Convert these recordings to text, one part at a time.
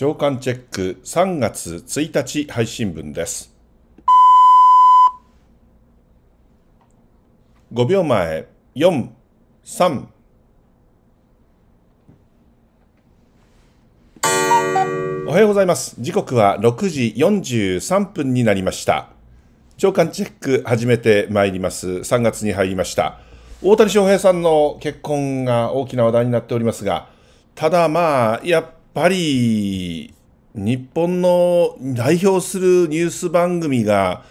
長官チェック3月1日配信分です。5秒前、4、3、おはようございます。時刻は6時43分になりました。長官チェック始めてまいります。3月に入りました。大谷翔平さんの結婚が大きな話題になっておりますが、ただまあ、やっぱり日本の代表するニュース番組が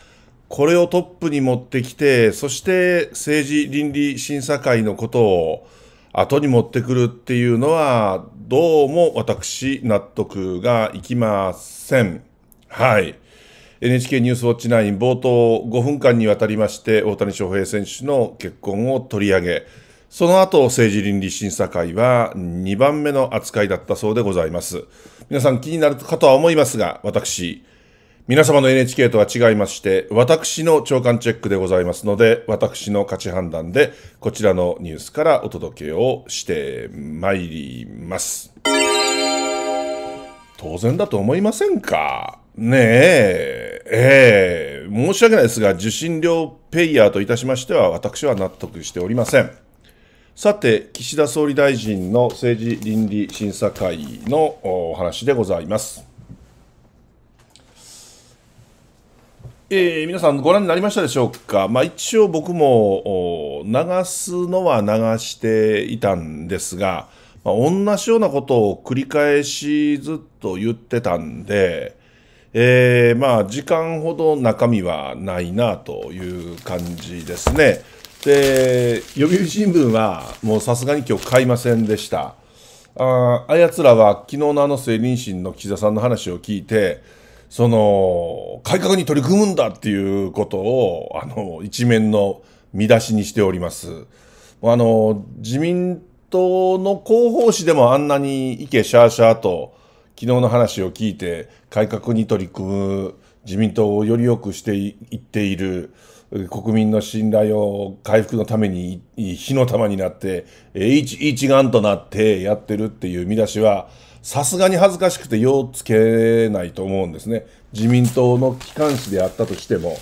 これをトップに持ってきてそして政治倫理審査会のことを後に持ってくるっていうのはどうも私納得がいきません。はい。NHK ニュースウォッチ9冒頭5分間にわたりまして大谷翔平選手の結婚を取り上げその後、政治倫理審査会は2番目の扱いだったそうでございます。皆さん気になるかとは思いますが、私、皆様の NHK とは違いまして、私の長官チェックでございますので、私の価値判断で、こちらのニュースからお届けをしてまいります。当然だと思いませんかねえ、ええ、申し訳ないですが、受信料ペイヤーといたしましては、私は納得しておりません。さて、岸田総理大臣の政治倫理審査会のお話でございます。えー、皆さんご覧になりましたでしょうか、まあ、一応僕も流すのは流していたんですが、まあ、同じようなことを繰り返しずっと言ってたんで、えー、まあ時間ほど中身はないなという感じですね。で読売新聞はもうさすがに今日買いませんでしたああやつらは昨日のあの精倫審の岸田さんの話を聞いてその改革に取り組むんだっていうことをあの一面の見出しにしておりますあの自民党の広報誌でもあんなに池シャーシャーと昨日の話を聞いて改革に取り組む自民党をより良くしていっている国民の信頼を回復のために火の玉になって一丸となってやってるっていう見出しはさすがに恥ずかしくてようつけないと思うんですね自民党の機関紙であったとしても、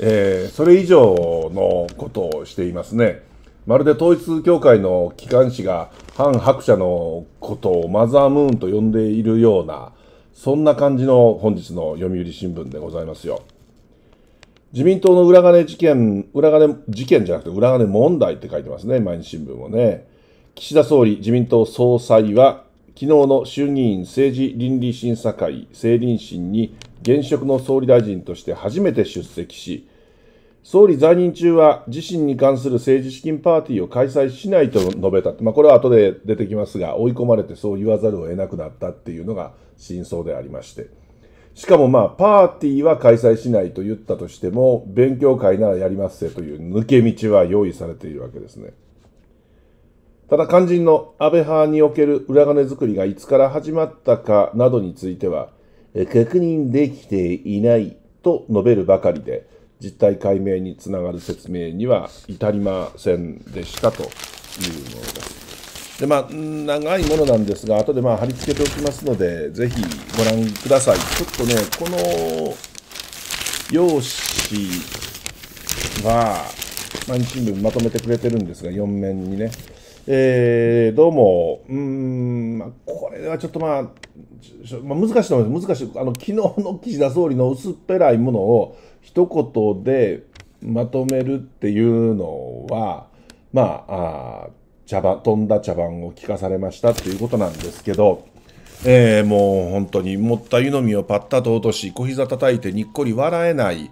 えー、それ以上のことをしていますねまるで統一教会の機関紙が反白者のことをマザームーンと呼んでいるようなそんな感じの本日の読売新聞でございますよ。自民党の裏金事件、裏金事件じゃなくて裏金問題って書いてますね、毎日新聞もね。岸田総理、自民党総裁は、昨日の衆議院政治倫理審査会、政倫審に現職の総理大臣として初めて出席し、総理在任中は自身に関する政治資金パーティーを開催しないと述べた、まあ、これは後で出てきますが、追い込まれてそう言わざるを得なくなったっていうのが真相でありまして。しかもまあ、パーティーは開催しないと言ったとしても、勉強会ならやりますぜという抜け道は用意されているわけですね。ただ肝心の安倍派における裏金作りがいつから始まったかなどについては、確認できていないと述べるばかりで、実態解明につながる説明には至りませんでしたというものです。でまあ、長いものなんですが、後でまあ貼り付けておきますので、ぜひご覧ください。ちょっとね、この用紙は、毎日新聞まとめてくれてるんですが、4面にね。えー、どうも、うん、まあ、これはちょっとまあ、まあ、難しいと思います。難しい。あの、昨日の岸田総理の薄っぺらいものを一言でまとめるっていうのは、まあ、あ茶番、飛んだ茶番を聞かされましたということなんですけど、えー、もう本当に持った湯飲みをパッタと落とし、小膝叩いてにっこり笑えない、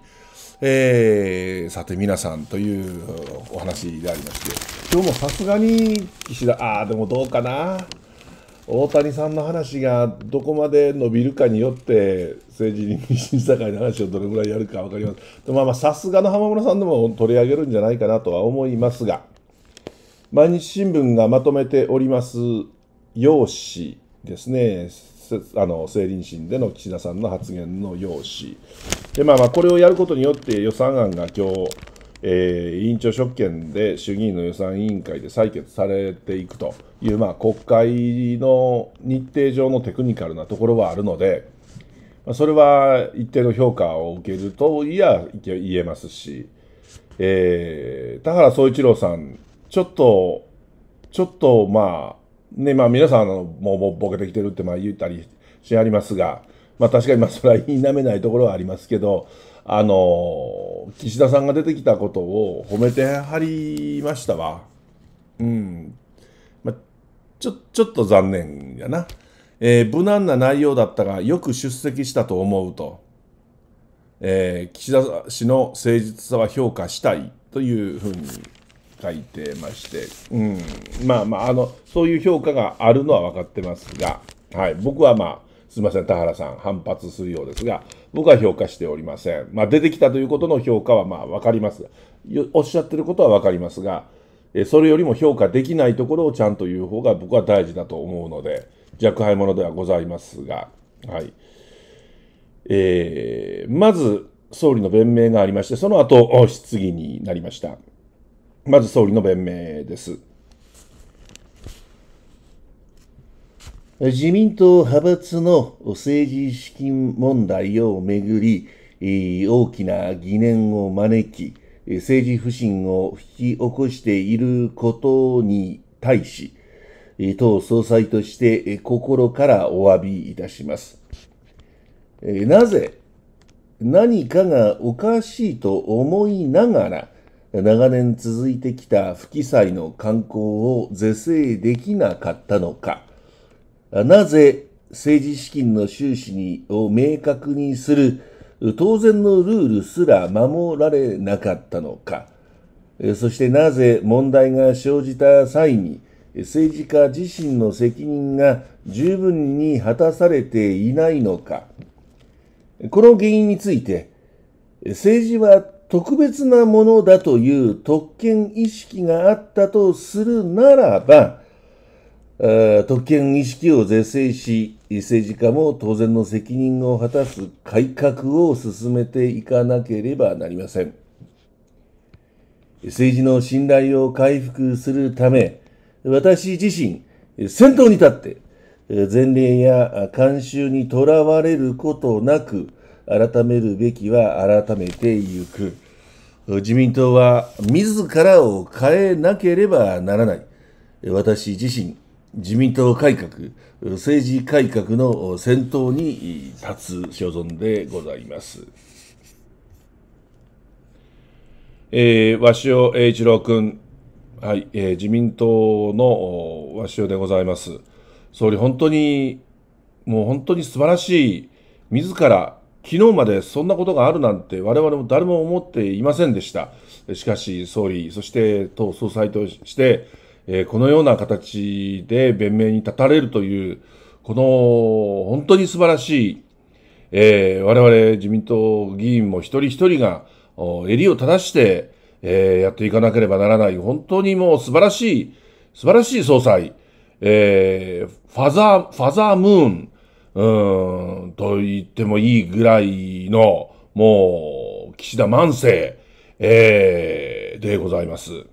えー、さて皆さんというお話でありまして、今日もさすがに岸田、ああ、でもどうかな。大谷さんの話がどこまで伸びるかによって政治に審査会の話をどれぐらいやるか分かります。まあまあさすがの浜村さんでも取り上げるんじゃないかなとは思いますが。毎日新聞がまとめております用紙ですね、あの政倫審での岸田さんの発言の用紙、でまあ、まあこれをやることによって予算案が今日、えー、委員長職権で衆議院の予算委員会で採決されていくという、まあ、国会の日程上のテクニカルなところはあるので、まあ、それは一定の評価を受けるといや言えますし、えー、田原総一郎さんちょっと、ちょっとまあ、ね、まあ皆さんのもうボケてきてるってまあ言ったりしありますが、まあ確かにまあそれは否めないところはありますけど、あの、岸田さんが出てきたことを褒めてはりましたわ。うん。まあ、ちょ、ちょっと残念やな。えー、無難な内容だったが、よく出席したと思うと。えー、岸田氏の誠実さは評価したいというふうに書いてまして、うん、まあまあ、あの、そういう評価があるのは分かってますが、はい、僕はまあ、すみません、田原さん、反発するようですが、僕は評価しておりません。まあ、出てきたということの評価はまあ、分かります。おっしゃってることは分かりますが、それよりも評価できないところをちゃんと言う方が僕は大事だと思うので、若輩者ではございますが、はい。えー、まず、総理の弁明がありまして、その後、質疑になりました。まず総理の弁明です。自民党派閥の政治資金問題をめぐり、大きな疑念を招き、政治不信を引き起こしていることに対し、党総裁として心からお詫びいたします。なぜ、何かがおかしいと思いながら、長年続いてきた不記載の観光を是正できなかったのか、なぜ政治資金の収支にを明確にする当然のルールすら守られなかったのか、そしてなぜ問題が生じた際に政治家自身の責任が十分に果たされていないのか、この原因について、政治は特別なものだという特権意識があったとするならば、特権意識を是正し、政治家も当然の責任を果たす改革を進めていかなければなりません。政治の信頼を回復するため、私自身、先頭に立って、前例や慣習にとらわれることなく、改めるべきは改めていく。自民党は自らを変えなければならない。私自身、自民党改革、政治改革の先頭に立つ所存でございます。えー、鷲尾栄一郎君、はい、えー、自民党の鷲尾でございます。総理、本当に、もう本当に素晴らしい、自ら昨日までそんなことがあるなんて我々も誰も思っていませんでした。しかし、総理、そして党総裁として、えこのような形で弁明に立たれるという、この本当に素晴らしい、え我々自民党議員も一人一人が襟を正して、えやっていかなければならない、本当にもう素晴らしい、素晴らしい総裁、えファザー、ファザームーン、うん、と言ってもいいぐらいの、もう、岸田万世、えー、でございます。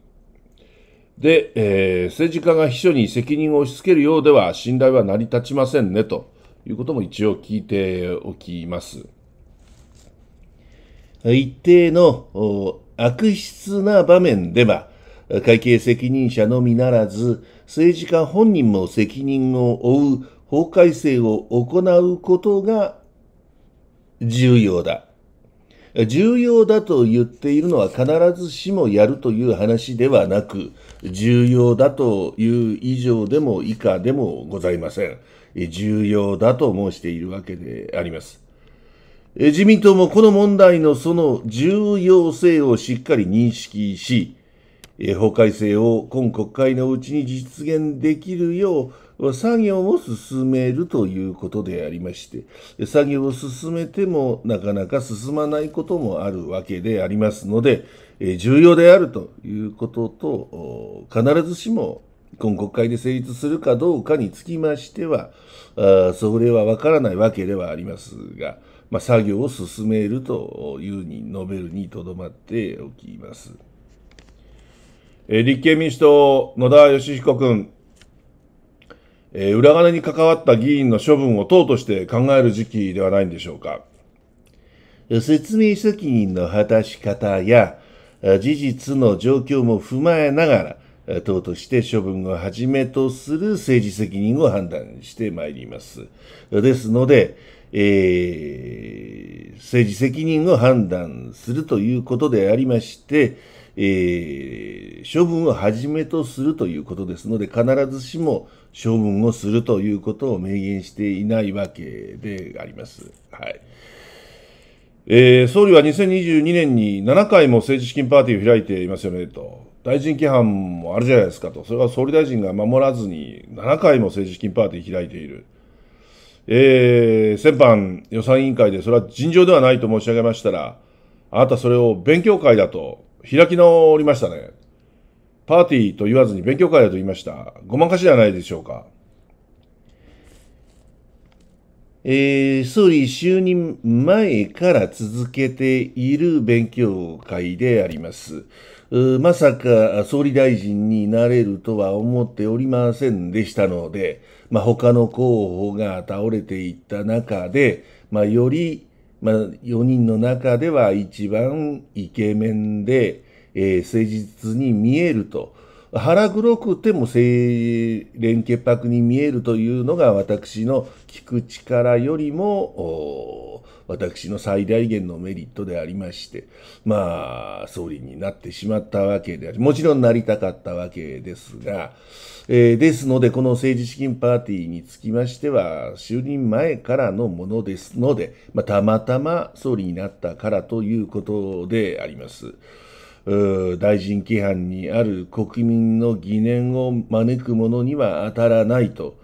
で、えー、政治家が秘書に責任を押し付けるようでは信頼は成り立ちませんね、ということも一応聞いておきます。一定の悪質な場面では、会計責任者のみならず、政治家本人も責任を負う法改正を行うことが重要だ。重要だと言っているのは必ずしもやるという話ではなく、重要だという以上でも以下でもございません。重要だと申しているわけであります。自民党もこの問題のその重要性をしっかり認識し、法改正を今国会のうちに実現できるよう作業を進めるということでありまして作業を進めてもなかなか進まないこともあるわけでありますので重要であるということと必ずしも今国会で成立するかどうかにつきましてはそれは分からないわけではありますが、まあ、作業を進めるというに述べるにとどまっておきます。え立憲民主党、野田義彦君、えー、裏金に関わった議員の処分を党として考える時期ではないんでしょうか。説明責任の果たし方や、事実の状況も踏まえながら、党として処分をはじめとする政治責任を判断してまいります。ですので、えー、政治責任を判断するということでありまして、えー、処分をはじめとするということですので、必ずしも処分をするということを明言していないわけであります。はいえー、総理は2022年に7回も政治資金パーティーを開いていますよねと、大臣規範もあるじゃないですかと、それは総理大臣が守らずに7回も政治資金パーティー開いている。えー、先般予算委員会でそれは尋常ではないと申し上げましたら、あなたそれを勉強会だと開き直りましたね。パーティーと言わずに勉強会だと言いました。ごまかしではないでしょうか。えー、総理就任前から続けている勉強会であります。まさか総理大臣になれるとは思っておりませんでしたので、まあ、他の候補が倒れていった中で、まあ、よりまあ、4人の中では一番イケメンで、えー、誠実に見えると腹黒くても清廉潔白に見えるというのが私の聞く力よりも、私の最大限のメリットでありまして、まあ、総理になってしまったわけであり、もちろんなりたかったわけですが、えー、ですので、この政治資金パーティーにつきましては、就任前からのものですので、まあ、たまたま総理になったからということであります。大臣規範にある国民の疑念を招くものには当たらないと。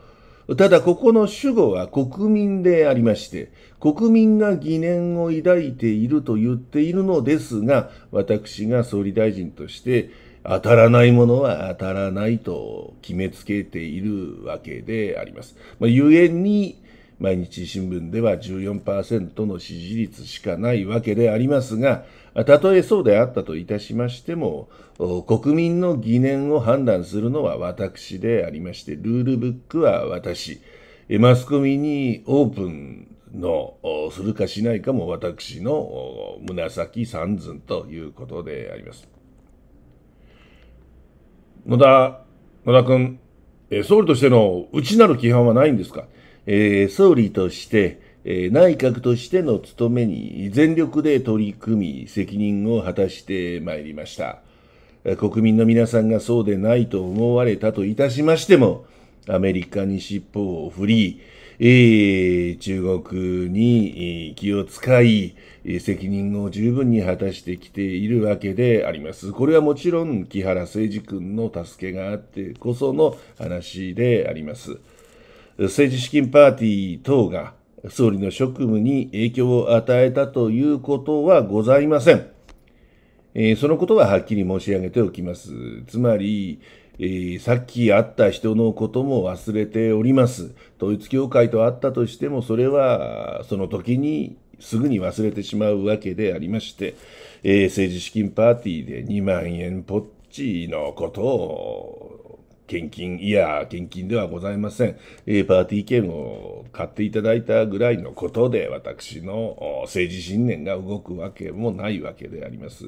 ただ、ここの主語は国民でありまして、国民が疑念を抱いていると言っているのですが、私が総理大臣として、当たらないものは当たらないと決めつけているわけであります。まあ、ゆえに、毎日新聞では14%の支持率しかないわけでありますが、たとえそうであったといたしましても、国民の疑念を判断するのは私でありまして、ルールブックは私、マスコミにオープンのするかしないかも私の紫三寸ということであります。野田、野田君、総理としての内なる規範はないんですか、えー、総理として、え内閣としての務めに全力で取り組み、責任を果たしてまいりました。国民の皆さんがそうでないと思われたといたしましても、アメリカに尻尾を振り、えー、中国に気を使い、責任を十分に果たしてきているわけであります。これはもちろん木原誠二君の助けがあってこその話であります。政治資金パーティー等が総理の職務に影響を与えたということはございません。えー、そのことははっきり申し上げておきます。つまり、えー、さっき会った人のことも忘れております。統一教会と会ったとしても、それはその時にすぐに忘れてしまうわけでありまして、えー、政治資金パーティーで2万円ぽっちのことを献金、いや、献金ではございません。えー、パーティー券を買っていただいたぐらいのことで、私の政治信念が動くわけもないわけであります。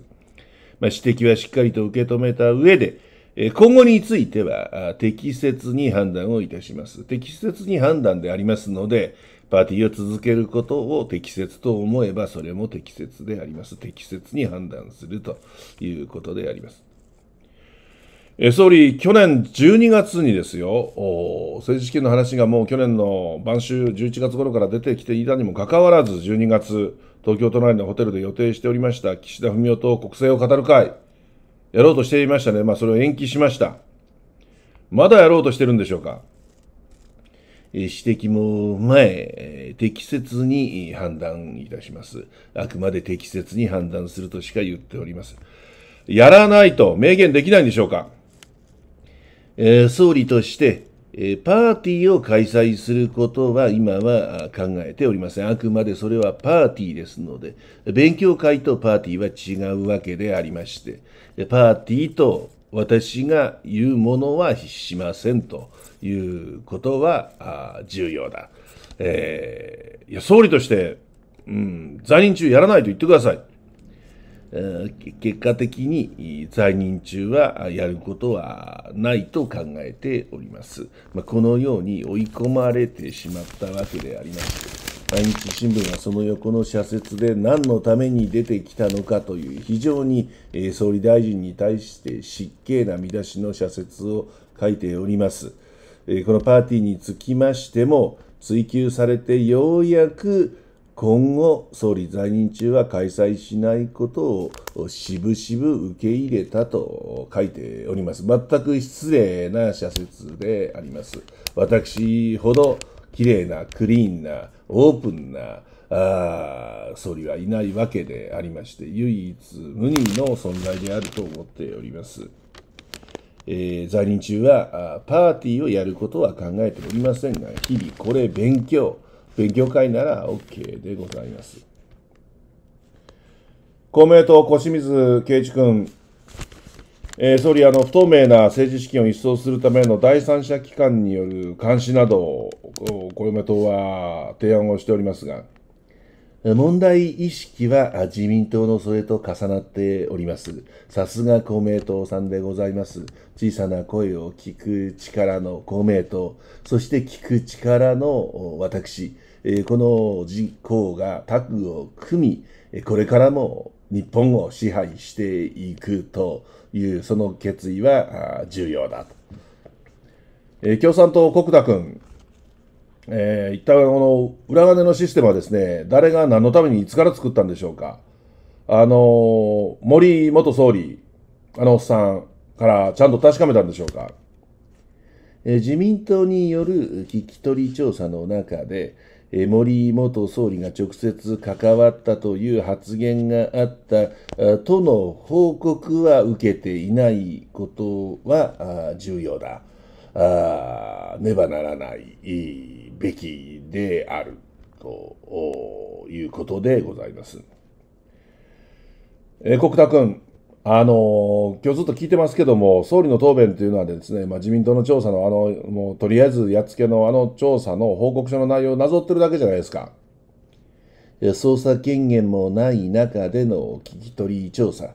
まあ、指摘はしっかりと受け止めた上で、えー、今後については適切に判断をいたします。適切に判断でありますので、パーティーを続けることを適切と思えば、それも適切であります。適切に判断するということであります。え総理、去年12月にですよ、政治資金の話がもう去年の晩秋11月頃から出てきていたにもかかわらず、12月、東京都内のホテルで予定しておりました、岸田文雄と国政を語る会、やろうとしていましたね。まあ、それを延期しました。まだやろうとしてるんでしょうか。指摘も前、適切に判断いたします。あくまで適切に判断するとしか言っております。やらないと明言できないんでしょうか。えー、総理として、えパーティーを開催することは今は考えておりません。あくまでそれはパーティーですので、勉強会とパーティーは違うわけでありまして、パーティーと私が言うものはしませんということは重要だ。えー、いや総理として、うん、在任中やらないと言ってください。結果的に在任中はやることはないと考えております。まあ、このように追い込まれてしまったわけでありまして、毎日新聞はその横の社説で何のために出てきたのかという非常に総理大臣に対して失敬な見出しの社説を書いております。このパーティーにつきましても追及されてようやく今後、総理在任中は開催しないことをしぶしぶ受け入れたと書いております。全く失礼な社説であります。私ほど綺麗な、クリーンな、オープンな、あ総理はいないわけでありまして、唯一無二の存在であると思っております。えー、在任中はパーティーをやることは考えておりませんが、日々これ勉強。という業界なら OK でございます。公明党、小清水圭一君、えー、総理あの、不透明な政治資金を一掃するための第三者機関による監視など、公明党は提案をしておりますが、問題意識は自民党のそれと重なっております。さすが公明党さんでございます。小さな声を聞く力の公明党、そして聞く力の私、えこの人口がタッグを組み、これからも日本を支配していくというその決意は重要だと。え共産党、国田君、えー、一体この裏金のシステムはですね、誰が何のためにいつから作ったんでしょうか。あの森元総理、あのおっさんからちゃんと確かめたんでしょうか。え自民党による聞き取り調査の中で、森元総理が直接関わったという発言があったとの報告は受けていないことは重要だ。あねばならないべきであるということでございます。え国田君、あの今日ずっと聞いてますけども、総理の答弁というのはですね、まあ、自民党の調査の、あのもうとりあえずやっつけのあの調査の報告書の内容をなぞってるだけじゃないですか。捜査権限もない中での聞き取り調査、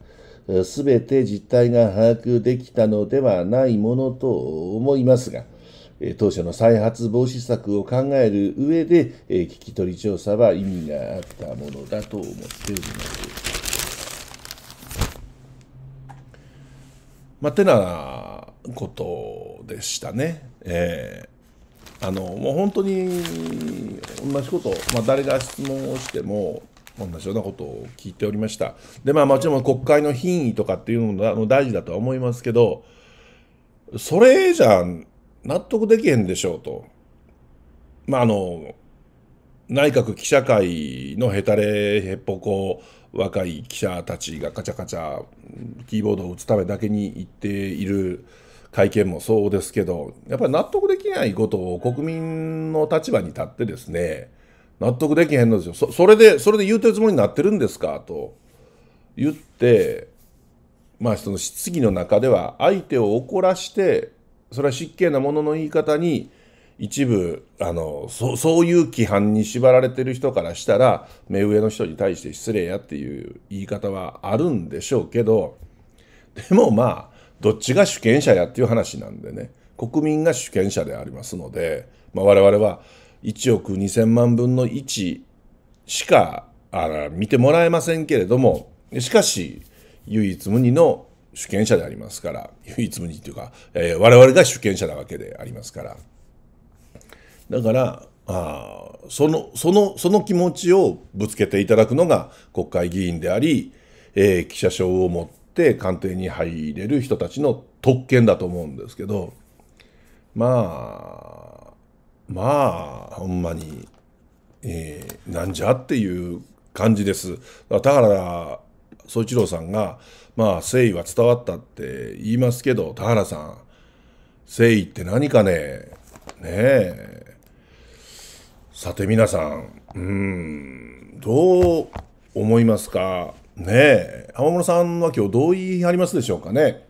すべて実態が把握できたのではないものと思いますが、当初の再発防止策を考える上で、聞き取り調査は意味があったものだと思っております。まあ、てなことでしたね。えー、あの、もう本当に同じこと、まあ、誰が質問をしても、同じようなことを聞いておりました。で、まあ、もちろん国会の品位とかっていうのも大事だとは思いますけど、それじゃ納得できへんでしょうと。まあ、あの、内閣記者会のヘタレヘッポコ若い記者たちがカチャカチャキーボードを打つためだけに言っている会見もそうですけどやっぱり納得できないことを国民の立場に立ってですね納得できへんのですよそそれでそれで言うてるつもりになってるんですかと言ってまあその質疑の中では相手を怒らしてそれは失敬なものの言い方に一部あのそそういう規範に縛られてる人からしたら目上の人に対して失礼やっていう言い方はあるんでしょうけどでもまあどっちが主権者やっていう話なんでね国民が主権者でありますので、まあ、我々は1億2,000万分の1しかあら見てもらえませんけれどもしかし唯一無二の主権者でありますから唯一無二というか、えー、我々が主権者なわけでありますから。だからあそのそのその気持ちをぶつけていただくのが国会議員であり、えー、記者証を持って官邸に入れる人たちの特権だと思うんですけどまあまあほんまに、えー、なんじゃっていう感じです。だから総一郎さんが、まあ、誠意は伝わったって言いますけど、田原さん、誠意って何かね、ねえ、さて皆さん、うん、どう思いますかねえ、浜村さんは今日同意ありますでしょうかね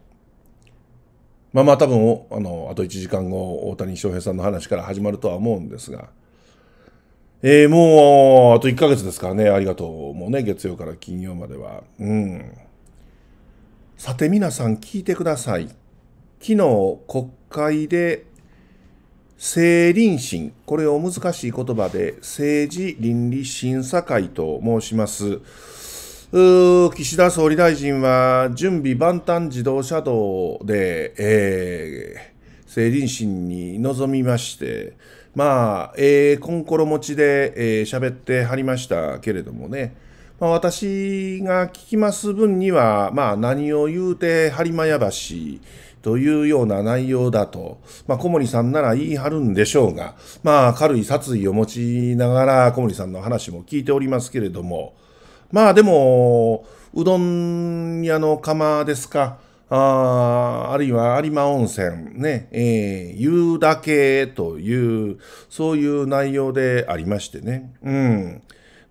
まあまあ多分、あの、あと1時間後、大谷翔平さんの話から始まるとは思うんですが、えー、もう、あと1ヶ月ですからね、ありがとう。もうね、月曜から金曜までは。うん。さて皆さん聞いてください。昨日、国会で政倫審、これを難しい言葉で政治倫理審査会と申します。岸田総理大臣は準備万端自動車道で、えー、政倫審に臨みまして、まあ、えー、コンコロ持ちで、えー、喋ってはりましたけれどもね、まあ、私が聞きます分には、まあ、何を言うてはりまやばし、というような内容だと、まあ、小森さんなら言い張るんでしょうが、まあ、軽い殺意を持ちながら小森さんの話も聞いておりますけれども、まあでも、うどん屋の釜ですか、ああるいは有馬温泉ね、えー、言うだけという、そういう内容でありましてね。うん。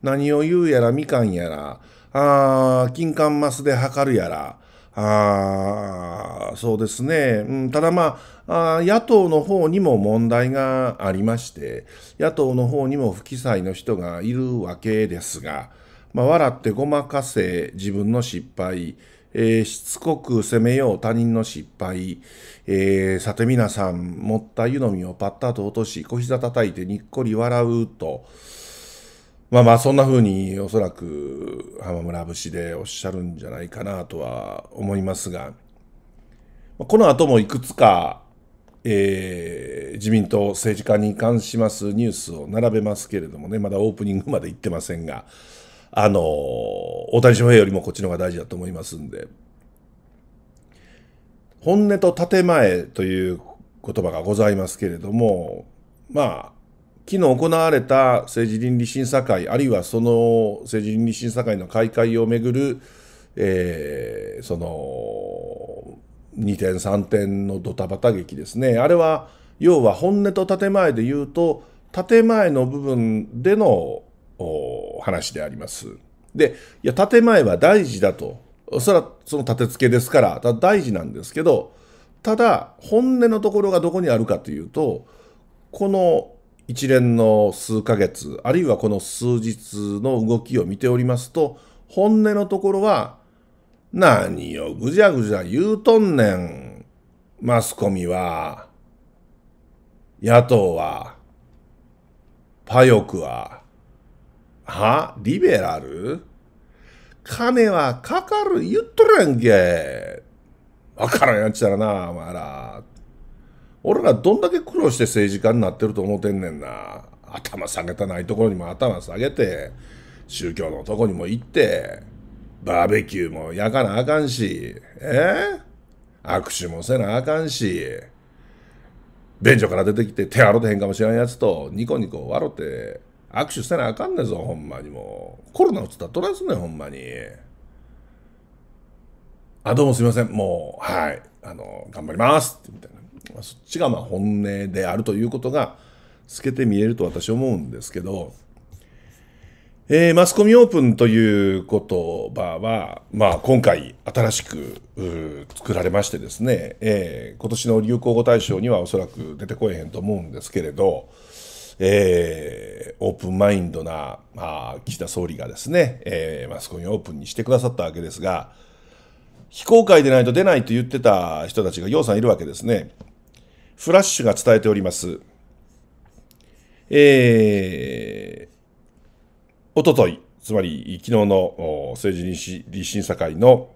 何を言うやらみかんやら、あ金管マスで測るやら、あそうですね、うん、ただまあ野党の方にも問題がありまして、野党の方にも不記載の人がいるわけですが、まあ、笑ってごまかせ、自分の失敗、えー、しつこく責めよう他人の失敗、えー、さて皆さん、持った湯飲みをパッタと落とし、小膝叩いてにっこり笑うと、まあまあそんな風におそらく浜村節でおっしゃるんじゃないかなとは思いますが、この後もいくつか、えー、自民党政治家に関しますニュースを並べますけれどもね、まだオープニングまで行ってませんが、あの、大谷翔平よりもこっちの方が大事だと思いますんで、本音と建前という言葉がございますけれども、まあ、昨日行われた政治倫理審査会、あるいはその政治倫理審査会の開会をめぐる、えー、その2点3点のドタバタ劇ですね。あれは、要は本音と建前で言うと、建前の部分での話であります。で、いや、建前は大事だと。それはその立て付けですから、だ大事なんですけど、ただ、本音のところがどこにあるかというと、この一連の数ヶ月、あるいはこの数日の動きを見ておりますと、本音のところは、何をぐじゃぐじゃ言うとんねん。マスコミは、野党は、パヨクは、はリベラル金はかかる言っとるやんけ。わからんやっちゃらな、お前ら。俺らどんだけ苦労して政治家になってると思ってんねんな。頭下げたないところにも頭下げて、宗教のとこにも行って、バーベキューも焼かなあかんし、えー、握手もせなあかんし、便所から出てきて手洗ってへんかもしれんやつとニコニコ笑って握手せなあかんねんぞほんまにもうコロナのつったら取らすねんほんまにあどうもすいませんもうはいあの頑張りますってみたいなそっちがまあ本音であるということが透けて見えると私は思うんですけど、えー、マスコミオープンという言葉は、まあ、今回新しく作られましてですね、えー、今年の流行語大賞にはおそらく出てこえへんと思うんですけれど、えー、オープンマインドな、まあ、岸田総理がですね、えー、マスコミオープンにしてくださったわけですが、非公開でないと出ないと言ってた人たちがぎうさんいるわけですね。フラッシュが伝えております。えー、おととい、つまり昨日の政治立審査会の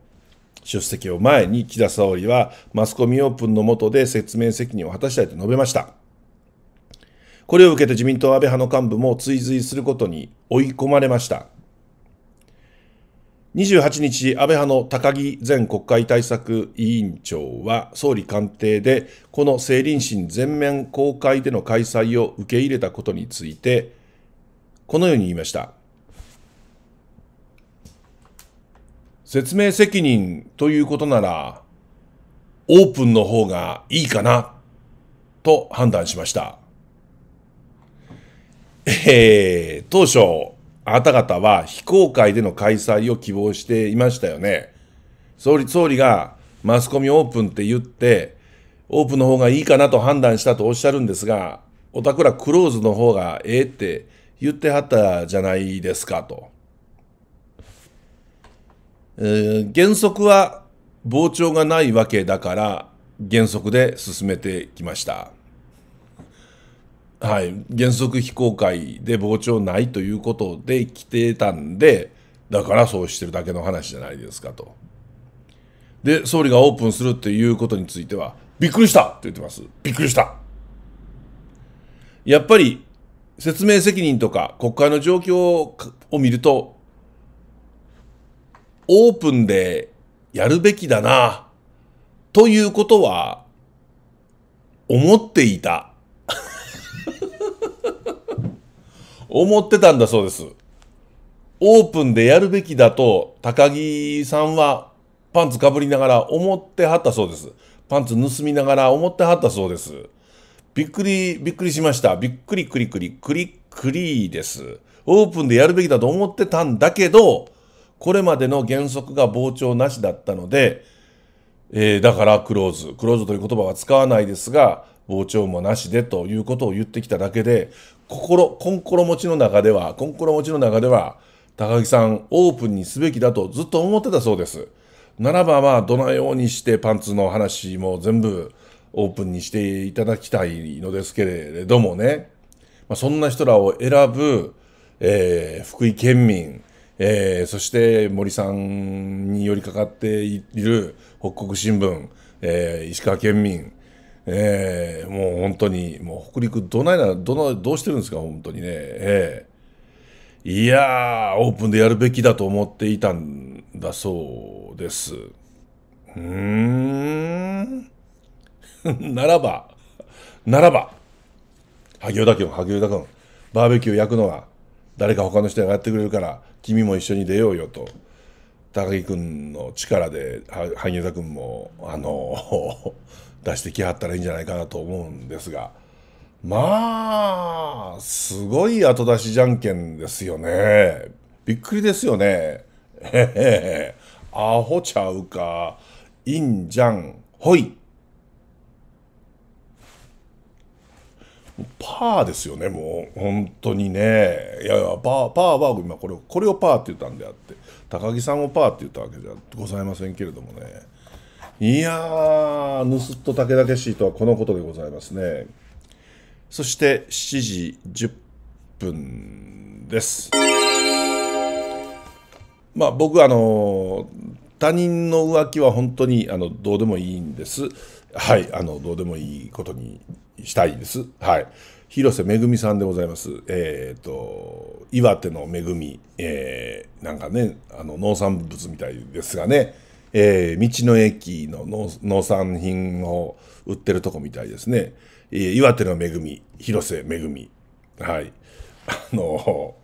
出席を前に岸田総理はマスコミオープンの下で説明責任を果たしたいと述べました。これを受けて自民党安倍派の幹部も追随することに追い込まれました。28日、安倍派の高木前国会対策委員長は、総理官邸で、この政倫審全面公開での開催を受け入れたことについて、このように言いました。説明責任ということなら、オープンの方がいいかな、と判断しました。えー、当初、あなた方は非公開での開催を希望していましたよね。総理、総理がマスコミオープンって言って、オープンの方がいいかなと判断したとおっしゃるんですが、おたくらクローズの方がええって言ってはったじゃないですかと。えー、原則は膨張がないわけだから原則で進めてきました。はい、原則非公開で傍聴ないということで来てたんで、だからそうしてるだけの話じゃないですかと。で、総理がオープンするっていうことについては、びっくりしたって言ってます。びっくりした。やっぱり、説明責任とか国会の状況を見ると、オープンでやるべきだな、ということは、思っていた思ってたんだそうです。オープンでやるべきだと、高木さんはパンツかぶりながら思ってはったそうです。パンツ盗みながら思ってはったそうです。びっくり、びっくりしました。びっくりくりくり、くりくりです。オープンでやるべきだと思ってたんだけど、これまでの原則が膨張なしだったので、えー、だからクローズ。クローズという言葉は使わないですが、傍聴もなしでということを言ってきただけで、心、心持ちの中では、心持ちの中では、高木さん、オープンにすべきだとずっと思ってたそうです。ならばまあ、どのようにしてパンツの話も全部オープンにしていただきたいのですけれどもね、まあ、そんな人らを選ぶ、えー、福井県民、えー、そして森さんに寄りかかっている北国新聞、えー、石川県民、えー、もう本当に、もう北陸どないな、どな、どうしてるんですか、本当にね。えー、いやー、オープンでやるべきだと思っていたんだそうです。うーん。ならば、ならば、萩生田君、萩生田君、バーベキュー焼くのは、誰か他の人がやってくれるから、君も一緒に出ようよと。高木君の力で、萩生田君も、あの出してきはったらいいんじゃないかなと思うんですが、まあ、すごい後出しじゃんけんですよね。びっくりですよね。へへへ。アホちゃうか。いんじゃん、ほい。パーですよね、もう。本当にね。いやいや、パー、パーは今これを、これをパーって言ったんであって、高木さんをパーって言ったわけじゃございませんけれどもね。いやー、ぬすっと武田いとはこのことでございますね。そして7時10分です。まあ僕あの他人の浮気は本当にあのどうでもいいんです。はい、あのどうでもいいことにしたいです。はい。広瀬めぐみさんでございます。えっ、ー、と、岩手のめぐみ、えー、なんかね、あの農産物みたいですがね、えー、道の駅の農産品を売ってるとこみたいですね。えー、岩手の恵み、広瀬恵み。はい。あの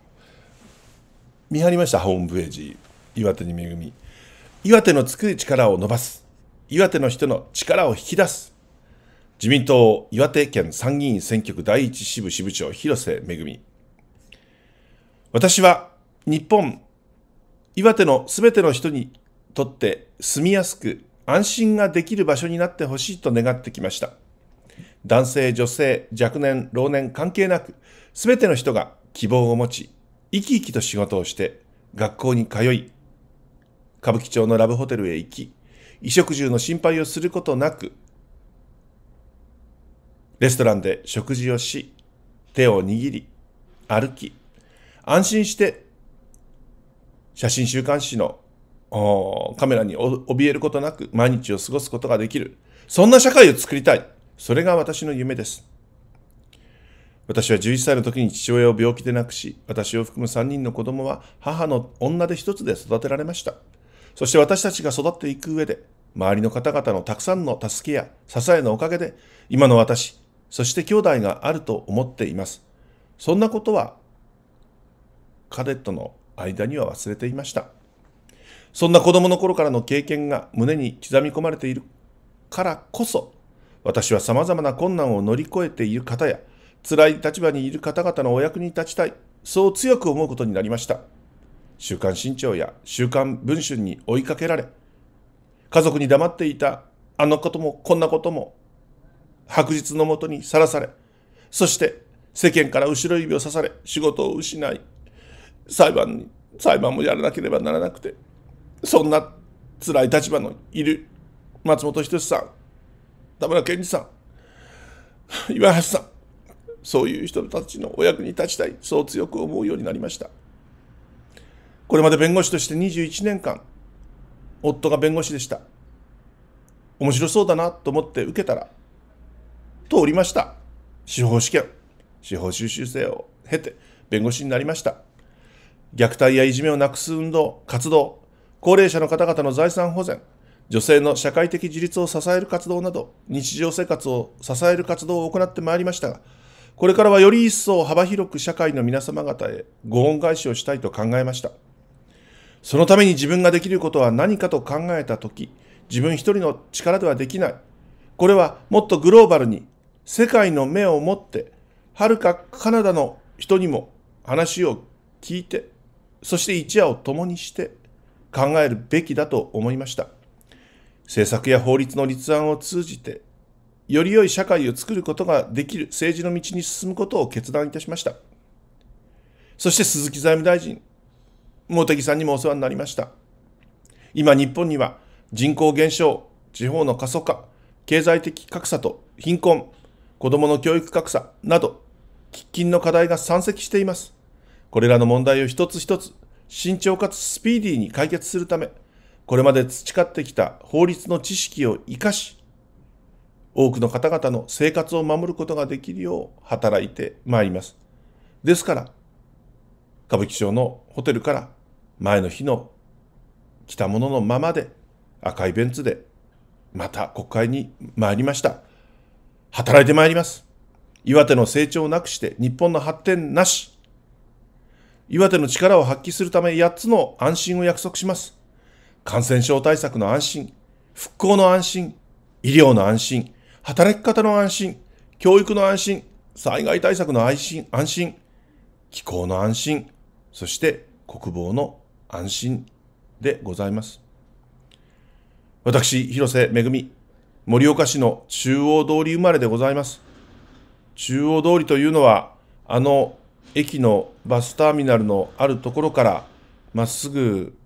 見張りました、ホームページ。岩手に恵み。岩手の作る力を伸ばす。岩手の人の力を引き出す。自民党岩手県参議院選挙区第一支部支部長、広瀬恵み。私は日本、岩手のすべての人にとって住みやすく安心ができる場所になってほしいと願ってきました。男性、女性、若年、老年関係なく、すべての人が希望を持ち、生き生きと仕事をして、学校に通い、歌舞伎町のラブホテルへ行き、衣食住の心配をすることなく、レストランで食事をし、手を握り、歩き、安心して、写真週刊誌のカメラに怯えることなく毎日を過ごすことができる。そんな社会を作りたい。それが私の夢です。私は11歳の時に父親を病気で亡くし、私を含む3人の子供は母の女で一つで育てられました。そして私たちが育っていく上で、周りの方々のたくさんの助けや支えのおかげで、今の私、そして兄弟があると思っています。そんなことは、カデットの間には忘れていました。そんな子供の頃からの経験が胸に刻み込まれているからこそ、私は様々な困難を乗り越えている方や、辛い立場にいる方々のお役に立ちたい、そう強く思うことになりました。週刊新潮や週刊文春に追いかけられ、家族に黙っていたあのこともこんなことも、白日のもとにさらされ、そして世間から後ろ指を刺され、仕事を失い、裁判に、裁判もやらなければならなくて、そんな辛い立場のいる松本人志さん、田村健二さん、岩橋さん、そういう人たちのお役に立ちたい、そう強く思うようになりました。これまで弁護士として21年間、夫が弁護士でした。面白そうだなと思って受けたら、通りました。司法試験、司法修習生を経て弁護士になりました。虐待やいじめをなくす運動、活動、高齢者の方々の財産保全、女性の社会的自立を支える活動など、日常生活を支える活動を行ってまいりましたが、これからはより一層幅広く社会の皆様方へご恩返しをしたいと考えました。そのために自分ができることは何かと考えたとき、自分一人の力ではできない。これはもっとグローバルに、世界の目を持って、はるかカナダの人にも話を聞いて、そして一夜を共にして、考えるべきだと思いました。政策や法律の立案を通じて、より良い社会を作ることができる政治の道に進むことを決断いたしました。そして鈴木財務大臣、茂木さんにもお世話になりました。今日本には人口減少、地方の過疎化、経済的格差と貧困、子供の教育格差など、喫緊の課題が山積しています。これらの問題を一つ一つ慎重かつスピーディーに解決するため、これまで培ってきた法律の知識を活かし、多くの方々の生活を守ることができるよう働いてまいります。ですから、歌舞伎町のホテルから前の日の来たもののままで赤いベンツでまた国会に参りました。働いてまいります。岩手の成長なくして日本の発展なし。岩手の力を発揮するため8つの安心を約束します。感染症対策の安心、復興の安心、医療の安心、働き方の安心、教育の安心、災害対策の安心、安心、気候の安心、そして国防の安心でございます。私、広瀬めぐみ、盛岡市の中央通り生まれでございます。中央通りというのは、あの駅のバスターミナルのあるところからまっすぐ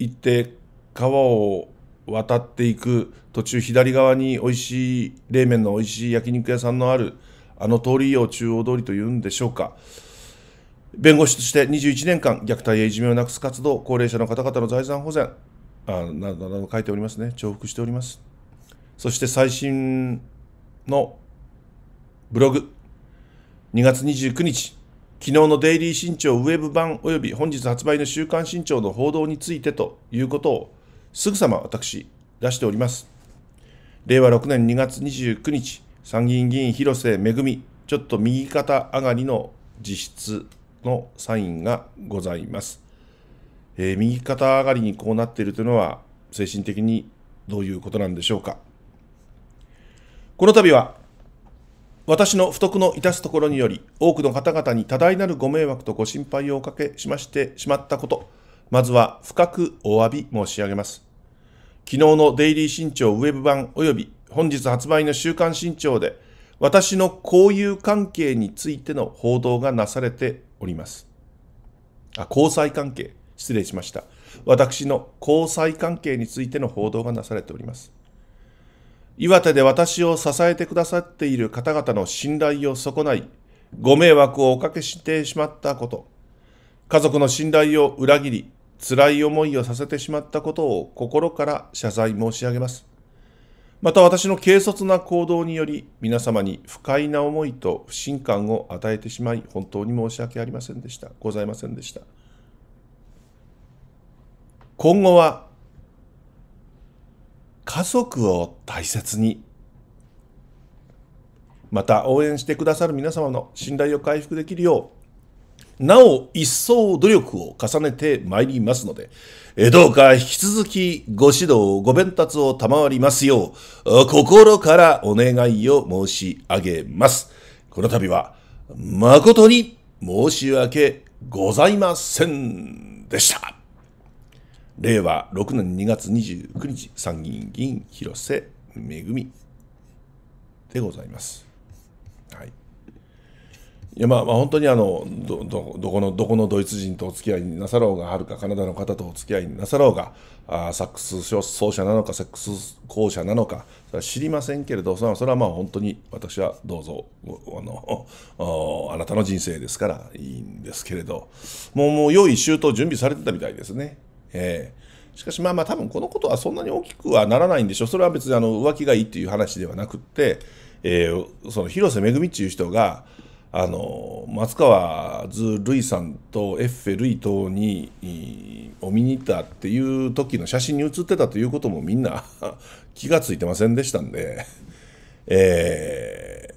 行って川を渡っていく途中左側に美味しい冷麺の美味しい焼肉屋さんのあるあの通りを中央通りというんでしょうか弁護士として21年間虐待やいじめをなくす活動高齢者の方々の財産保全あなどなど書いておりますね重複しておりますそして最新のブログ2月29日、昨日のデイリー新潮ウェブ版及び本日発売の週刊新潮の報道についてということをすぐさま私出しております。令和6年2月29日、参議院議員広瀬めぐみ、ちょっと右肩上がりの実質のサインがございます。えー、右肩上がりにこうなっているというのは精神的にどういうことなんでしょうか。この度は私の不徳の致すところにより、多くの方々に多大なるご迷惑とご心配をおかけしましてしまったこと、まずは深くお詫び申し上げます。昨日のデイリー新潮ウェブ版及び本日発売の週刊新潮で、私の交友関係についての報道がなされております。あ、交際関係。失礼しました。私の交際関係についての報道がなされております。岩手で私を支えてくださっている方々の信頼を損ない、ご迷惑をおかけしてしまったこと、家族の信頼を裏切り、辛い思いをさせてしまったことを心から謝罪申し上げます。また私の軽率な行動により皆様に不快な思いと不信感を与えてしまい本当に申し訳ありませんでした。ございませんでした。今後は家族を大切に。また、応援してくださる皆様の信頼を回復できるよう、なお一層努力を重ねてまいりますので、どうか引き続きご指導、ご鞭達を賜りますよう、心からお願いを申し上げます。この度は、誠に申し訳ございませんでした。令和6年2月29日、参議院議員広瀬めぐみでございます。はい。いやまあ、まあ、本当にあのどどどこのどこのドイツ人とお付き合いになさろうがはるかカナダの方とお付き合いになさろうがあサックス奏者なのかサックス校舎なのかそれは知りませんけれどそれはそれはまあ本当に私はどうぞあのあなたの人生ですからいいんですけれどもうもう用意周到準備されてたみたいですね。えー、しかしまあまあ多分このことはそんなに大きくはならないんでしょう。それは別にあの浮気がいいっていう話ではなくって、えー、その広瀬めぐみっていう人が、あの松川図類さんとエッフェ類等にお見に行ったっていう時の写真に写ってたということもみんな 気が付いてませんでしたんでえ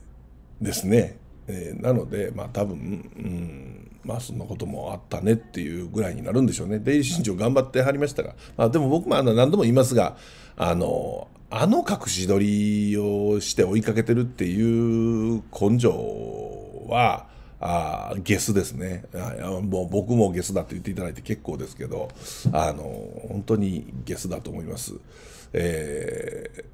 ー、ですね、えー、なのでまあ多分、うん、まあ、そんなこともあったねっていうぐらいになるんでしょうね。出入り新頑張ってはりましたが、まあ、でも僕もあの何度も言いますが、あの、あの隠し撮りをして追いかけてるっていう根性は、あゲスですねあもう僕もゲスだと言っていただいて結構ですけど、あの、本当にゲスだと思います。え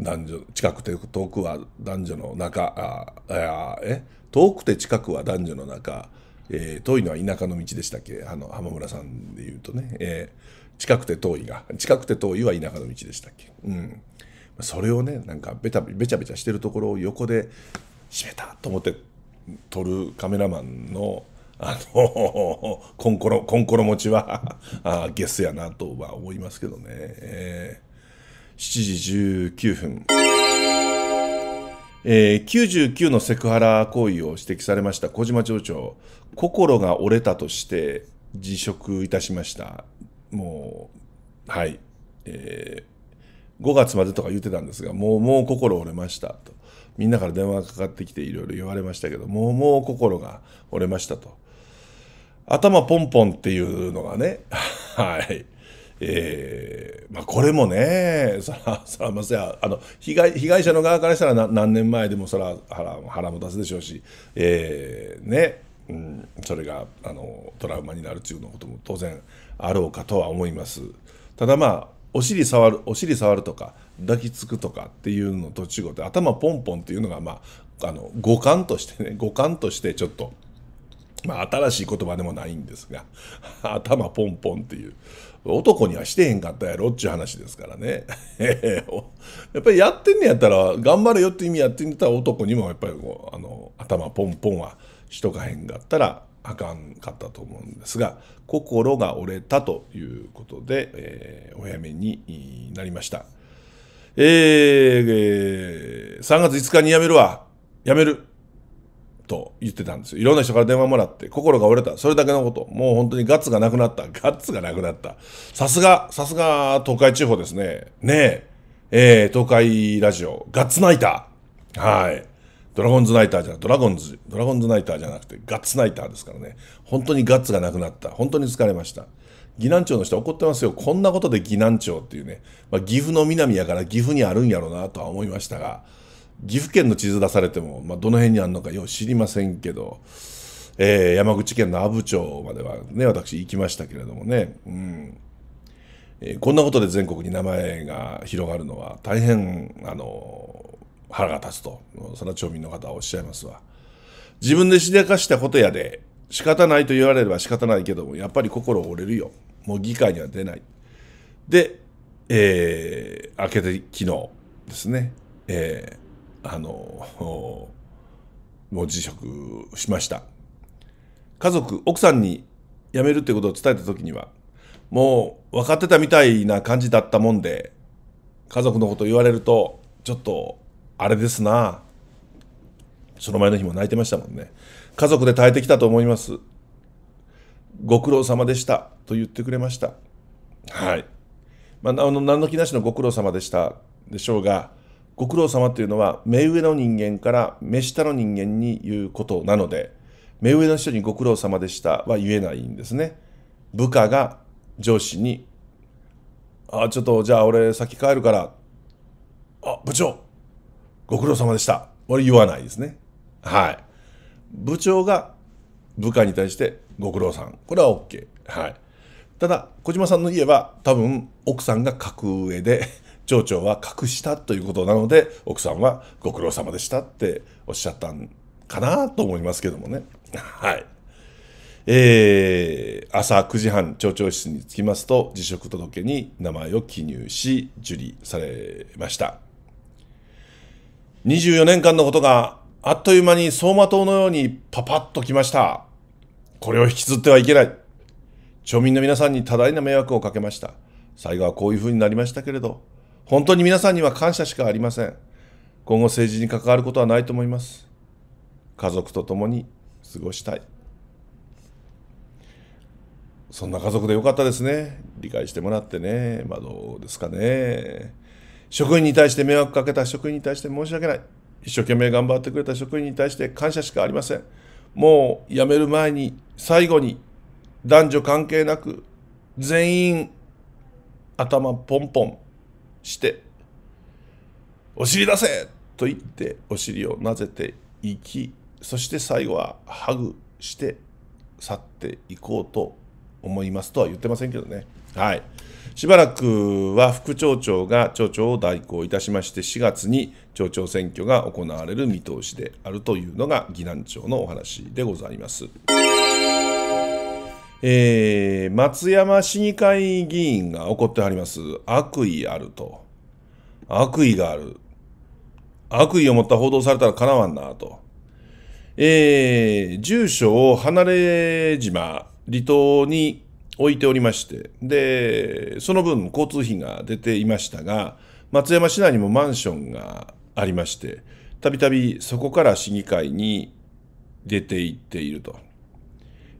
ー、男女近くて遠くは男女の中あえ遠くて近くは男女の中えー、遠いのは田舎の道でしたっけあの、浜村さんで言うとね、えー、近くて遠いが、近くて遠いは田舎の道でしたっけうん。それをね、なんかベタ、べちゃべちゃしてるところを横で、閉めたと思って撮るカメラマンの、あの、コンコロ、コンコロ持ちは あゲスやなとは思いますけどね。えー、7時19分。えー、99のセクハラ行為を指摘されました小島町長、心が折れたとして辞職いたしました。もう、はい。えー、5月までとか言ってたんですが、もう、もう心折れましたと。みんなから電話がかかってきていろいろ言われましたけど、もう、もう心が折れましたと。頭ポンポンっていうのがね、はい。えーまあ、これもね、そら、そらませやあの被害、被害者の側からしたら何年前でもそら腹腹も出すでしょうし、えーねうん、それがあのトラウマになるというのことも当然あろうかとは思います。ただまあお尻触るお尻触るとか抱きつくとかっていうのと違って頭ポンポンっていうのが、まあ、あの五感としてね五感としてちょっと、まあ、新しい言葉でもないんですが 頭ポンポンっていう男にはしてへんかったやろっちゅう話ですからね。やっぱりやってんねやったら、頑張れよって意味やってみた男にも、やっぱりこう、あの、頭ポンポンはしとかへんかったら、あかんかったと思うんですが、心が折れたということで、えー、おやめになりました。えー、えー、3月5日に辞めるわ。辞める。と言ってたんですよ。いろんな人から電話もらって、心が折れた。それだけのこと。もう本当にガッツがなくなった。ガッツがなくなった。さすが、さすが東海地方ですね。ねえ、えー、東海ラジオ、ガッツナイター。はい。ドラゴンズナイターじゃなくドラゴンズ、ドラゴンズナイターじゃなくて、ガッツナイターですからね。本当にガッツがなくなった。本当に疲れました。岐南町の人怒ってますよ。こんなことで岐南町っていうね。まあ、岐阜の南やから岐阜にあるんやろうなとは思いましたが。岐阜県の地図出されても、まあ、どの辺にあるのかよう知りませんけど、えー、山口県の阿武町まではね、私行きましたけれどもね、うん。えー、こんなことで全国に名前が広がるのは大変、あの、腹が立つと、その町民の方はおっしゃいますわ。自分でしでかしたことやで、仕方ないと言われれば仕方ないけども、やっぱり心折れるよ。もう議会には出ない。で、えー、明けて昨日ですね、えー、あのもう辞職しました家族奥さんに辞めるってことを伝えた時にはもう分かってたみたいな感じだったもんで家族のこと言われるとちょっとあれですなその前の日も泣いてましたもんね家族で耐えてきたと思いますご苦労様でしたと言ってくれましたはい、まあ、あの何の気なしのご苦労様でしたでしょうがご苦労様というのは目上の人間から目下の人間に言うことなので目上の人にご苦労様でしたは言えないんですね。部下が上司に「あちょっとじゃあ俺先帰るから」「あ部長ご苦労様でした」俺言わないですね。はい。部長が部下に対してご苦労さん。これは OK。はい。ただ、小島さんの家は多分奥さんが格上で町長は隠したということなので、奥さんはご苦労様でしたっておっしゃったんかなと思いますけどもね。はい。えー、朝9時半、町長室に着きますと、辞職届に名前を記入し、受理されました。24年間のことがあっという間に走馬灯のようにパパッと来ました。これを引きずってはいけない。町民の皆さんに多大な迷惑をかけました。最後はこういう風になりましたけれど、本当に皆さんには感謝しかありません。今後政治に関わることはないと思います。家族と共に過ごしたい。そんな家族でよかったですね。理解してもらってね。まあどうですかね。職員に対して迷惑かけた職員に対して申し訳ない。一生懸命頑張ってくれた職員に対して感謝しかありません。もう辞める前に、最後に、男女関係なく、全員、頭ポンポンしてお尻出せと言ってお尻をなぜていきそして最後はハグして去っていこうと思いますとは言ってませんけどね。はい。しばらくは副町長が町長を代行いたしまして4月に町長選挙が行われる見通しであるというのが岐南町のお話でございます。えー、松山市議会議員が怒ってはります。悪意あると。悪意がある。悪意を持った報道されたらかなわんなと。えー、住所を離れ島、離島に置いておりまして、で、その分交通費が出ていましたが、松山市内にもマンションがありまして、たびたびそこから市議会に出て行っていると。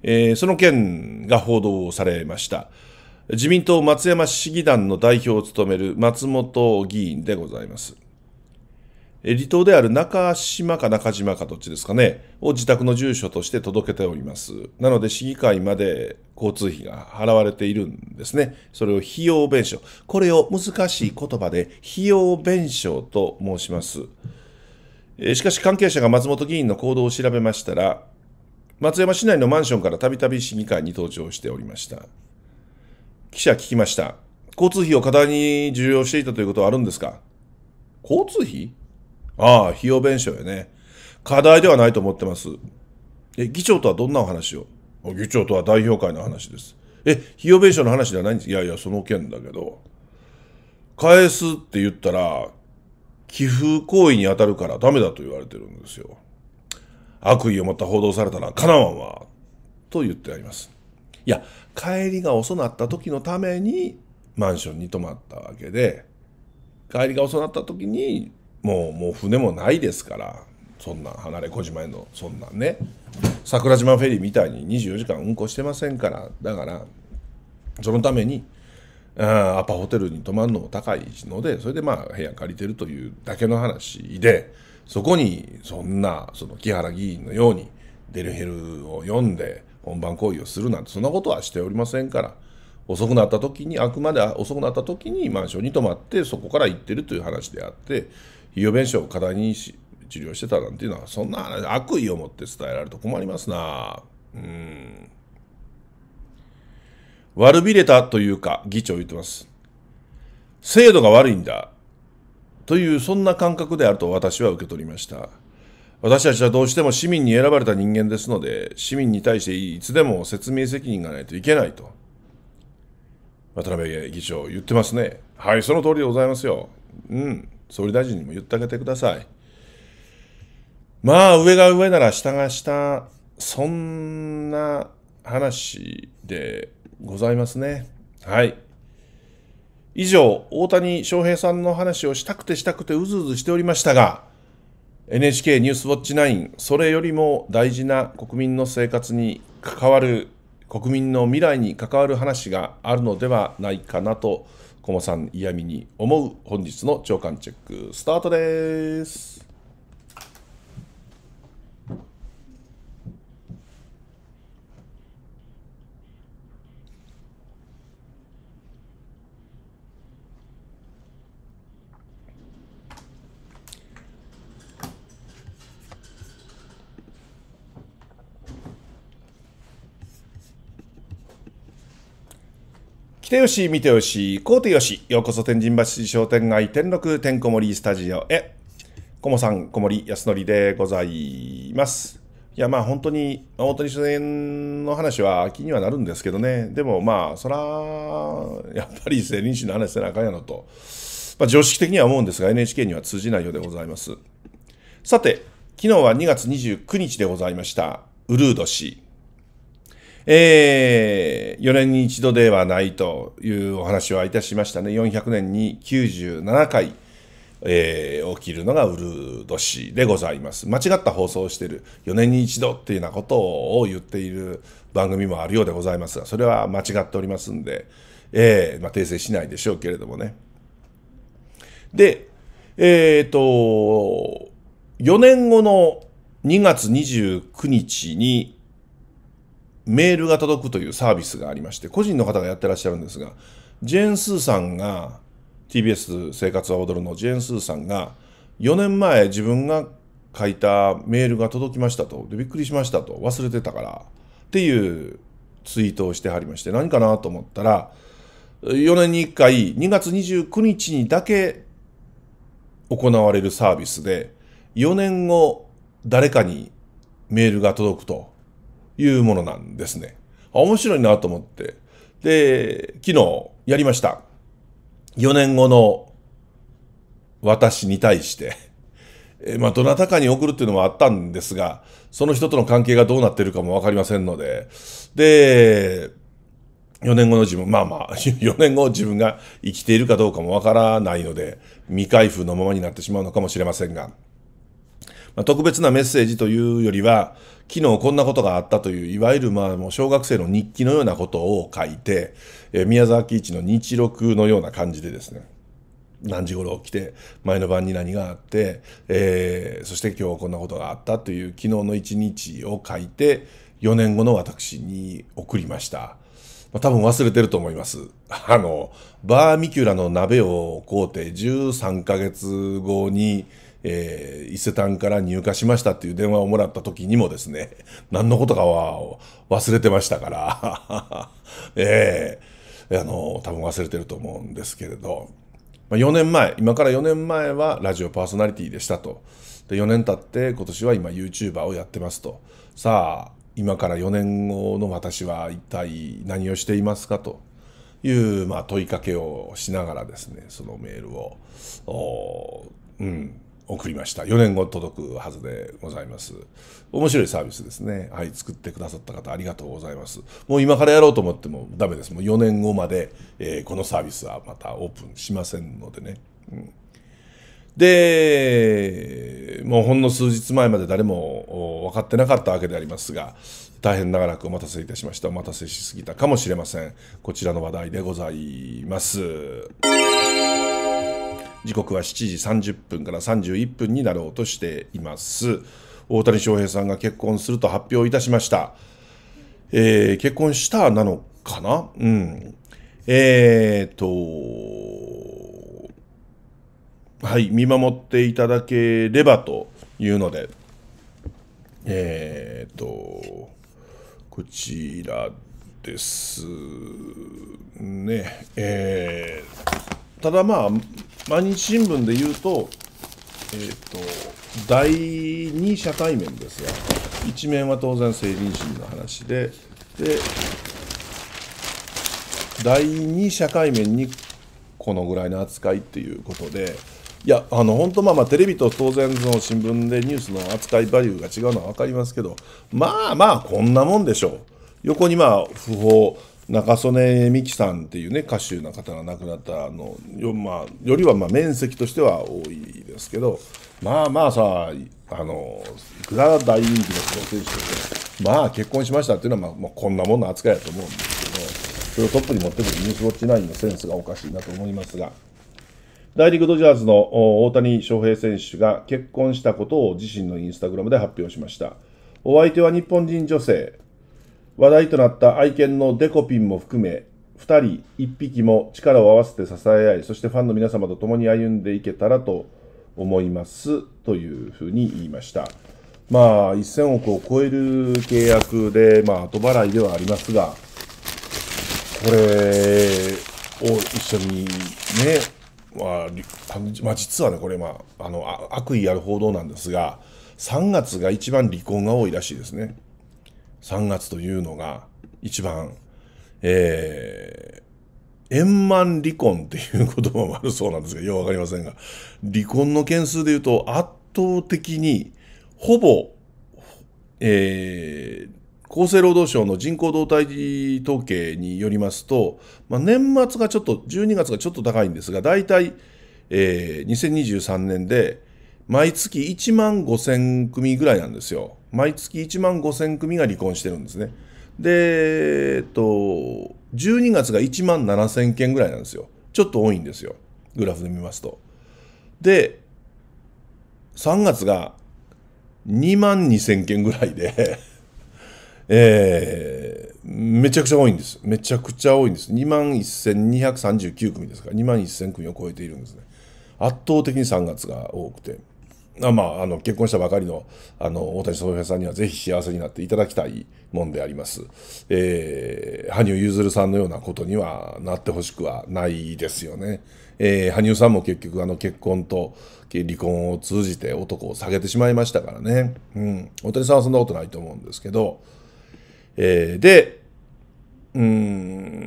えー、その件が報道されました。自民党松山市議団の代表を務める松本議員でございます。離島である中島か中島かどっちですかね、を自宅の住所として届けております。なので市議会まで交通費が払われているんですね。それを費用弁償。これを難しい言葉で費用弁償と申します。しかし関係者が松本議員の行動を調べましたら、松山市内のマンションからたびたび市議会に登庁しておりました。記者聞きました。交通費を過大に重要していたということはあるんですか交通費ああ、費用弁償やね。課題ではないと思ってます。え、議長とはどんなお話を議長とは代表会の話です。え、費用弁償の話ではないんですいやいや、その件だけど。返すって言ったら、寄付行為に当たるからダメだと言われてるんですよ。悪意を持った報道されたらかなわんわ。と言ってあります。いや、帰りが遅なった時のためにマンションに泊まったわけで、帰りが遅なった時に、もう、もう船もないですから、そんな離れ小島への、そんなんね、桜島フェリーみたいに24時間運行してませんから、だから、そのために、あアパホテルに泊まるのも高いので、それでまあ部屋借りてるというだけの話で、そこにそんなその木原議員のようにデルヘルを読んで本番行為をするなんてそんなことはしておりませんから遅くなった時にあくまで遅くなった時にマンションに泊まってそこから行ってるという話であって費用弁償を過大に治療してたなんていうのはそんな悪意を持って伝えられると困りますなうん悪びれたというか議長言ってます制度が悪いんだというそんな感覚であると私は受け取りました私たちはどうしても市民に選ばれた人間ですので市民に対していつでも説明責任がないといけないと渡辺議長言ってますねはいその通りでございますようん総理大臣にも言ってあげてくださいまあ上が上なら下が下そんな話でございますねはい以上、大谷翔平さんの話をしたくてしたくてうずうずしておりましたが、NHK ニュースウォッチ9、それよりも大事な国民の生活に関わる、国民の未来に関わる話があるのではないかなと、駒さん嫌味に思う本日の朝刊チェック、スタートです。来てよし、見てよし、こうてよし、ようこそ天神橋商店街天禄てんこ盛りスタジオへ。こもさん、こもりやすのりでございます。いや、まあ本当に、大谷主演の話は気にはなるんですけどね。でもまあ、そら、やっぱり生人士の話せなあかんやのと、まあ常識的には思うんですが、NHK には通じないようでございます。さて、昨日は2月29日でございました。ウルード氏。えー、4年に一度ではないというお話はいたしましたね。400年に97回、えー、起きるのがウル年でございます。間違った放送をしている4年に一度っていうようなことを言っている番組もあるようでございますが、それは間違っておりますんで、えー、まあ、訂正しないでしょうけれどもね。で、えっ、ー、と、4年後の2月29日に、メールが届くというサービスがありまして、個人の方がやってらっしゃるんですが、ジェーン・スーさんが、TBS 生活は踊るのジェーン・スーさんが、4年前自分が書いたメールが届きましたと、でびっくりしましたと、忘れてたから、っていうツイートをしてはりまして、何かなと思ったら、4年に1回、2月29日にだけ行われるサービスで、4年後、誰かにメールが届くというものなんですね。面白いなと思って。で、昨日やりました。4年後の私に対してえまあ、どなたかに送るっていうのもあったんですが、その人との関係がどうなってるかもわかりませんので、で、4年後の自分、まあまあ、4 年後自分が生きているかどうかもわからないので、未開封のままになってしまうのかもしれませんが、まあ、特別なメッセージというよりは、昨日こんなことがあったという、いわゆるまあもう小学生の日記のようなことを書いて、えー、宮沢貴一の日録のような感じでですね、何時頃起きて、前の晩に何があって、えー、そして今日こんなことがあったという昨日の一日を書いて、4年後の私に送りました。多分忘れてると思います。あの、バーミキュラの鍋を買うて13ヶ月後に、えー、伊勢丹から入荷しましたっていう電話をもらった時にもですね、何のことかは忘れてましたから、ええー、あの、多分忘れてると思うんですけれど、まあ、4年前、今から4年前はラジオパーソナリティでしたと。で、4年経って今年は今 YouTuber をやってますと。さあ、今から4年後の私は一体何をしていますかという、まあ、問いかけをしながらですね、そのメールを、うん、送りました。4年後届くはずでございます。面白いサービスですね。はい、作ってくださった方ありがとうございます。もう今からやろうと思ってもダメです。もう4年後まで、えー、このサービスはまたオープンしませんのでね。うんで、もうほんの数日前まで誰も分かってなかったわけでありますが、大変長らくお待たせいたしました。お待たせしすぎたかもしれません。こちらの話題でございます。時刻は7時30分から31分になろうとしています大谷翔平さんが結婚すると発表いたしました、えー、結婚したなのかなうんえーとはい見守っていただければというのでえーとこちらですね。えーただまあ、毎日新聞で言うと、えっ、ー、と、第2社会面ですが、1面は当然政人審の話で、で、第2社会面にこのぐらいの扱いっていうことで、いや、あの本当、まあまあ、テレビと当然、その新聞でニュースの扱いバリューが違うのは分かりますけど、まあまあ、こんなもんでしょう。横にまあ、不法、中曽根美紀さんっていうね歌手の方が亡くなったのよ,、まあ、よりはまあ面積としては多いですけどまあまあさあのいくら大人気のプロ選手でまあ結婚しましたっていうのは、まあ、まあ、こんなもんの扱いだと思うんですけどそれをトップに持ってくるニュースウォッチ9のセンスがおかしいなと思いますが大陸ドジャーズの大谷翔平選手が結婚したことを自身のインスタグラムで発表しましたお相手は日本人女性話題となった愛犬のデコピンも含め、2人1匹も力を合わせて支え合い、そしてファンの皆様と共に歩んでいけたらと思いますというふうに言いました。まあ、1000億を超える契約で、まあ、後払いではありますが、これを一緒にね、まあ、まあ、実はね、これ、まあ、あの悪意ある報道なんですが、3月が一番離婚が多いらしいですね。3月というのが一番、えー、円満離婚っていう言葉もあるそうなんですが、ようわかりませんが、離婚の件数で言うと圧倒的にほぼ、えー、厚生労働省の人口動態統計によりますと、まあ、年末がちょっと、12月がちょっと高いんですが、大体、えー、2023年で毎月1万5000組ぐらいなんですよ。毎月1万5000組が離婚してるんですね。で、えっと、12月が1万7000件ぐらいなんですよ。ちょっと多いんですよ。グラフで見ますと。で、3月が2万2000件ぐらいで えー、めちゃくちゃ多いんです。めちゃくちゃ多いんです。2万1239組ですから、2万1000組を超えているんですね。圧倒的に3月が多くて。あまあ、あの結婚したばかりのあの大谷翔平さんにはぜひ幸せになっていただきたいもんであります。えー、羽生結弦さんのようなことにはなってほしくはないですよね。えー、羽生さんも結局あの結婚と離婚を通じて男を下げてしまいましたからね。うん。大谷さんはそんなことないと思うんですけど。えー、で、うー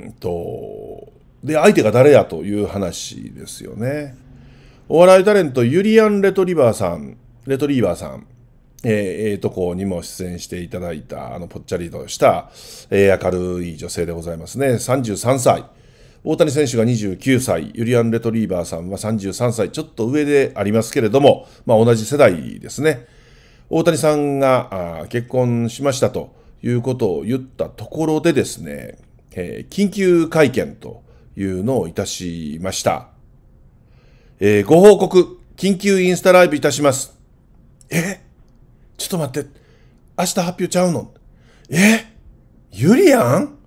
んと、で、相手が誰やという話ですよね。お笑いタレント、ユリアン・レトリバーさん、レトリーバーさん、えー、えー、とこにも出演していただいた、あの、ぽっちゃりとした、えー、明るい女性でございますね。33歳。大谷選手が29歳、ユリアン・レトリーバーさんは33歳、ちょっと上でありますけれども、まあ、同じ世代ですね。大谷さんが結婚しましたということを言ったところでですね、えー、緊急会見というのをいたしました。えー、ご報告、緊急インスタライブいたします。えちょっと待って。明日発表ちゃうのえゆりやん